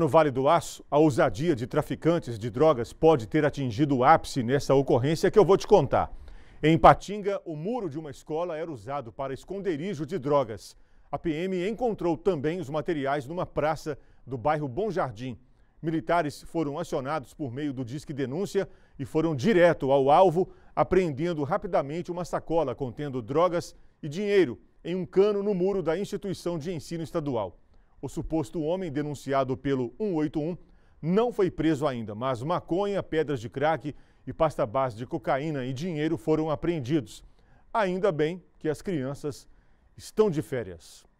No Vale do Aço, a ousadia de traficantes de drogas pode ter atingido o ápice nessa ocorrência que eu vou te contar. Em Patinga, o muro de uma escola era usado para esconderijo de drogas. A PM encontrou também os materiais numa praça do bairro Bom Jardim. Militares foram acionados por meio do Disque Denúncia e foram direto ao alvo, apreendendo rapidamente uma sacola contendo drogas e dinheiro em um cano no muro da instituição de ensino estadual. O suposto homem denunciado pelo 181 não foi preso ainda, mas maconha, pedras de crack e pasta base de cocaína e dinheiro foram apreendidos. Ainda bem que as crianças estão de férias.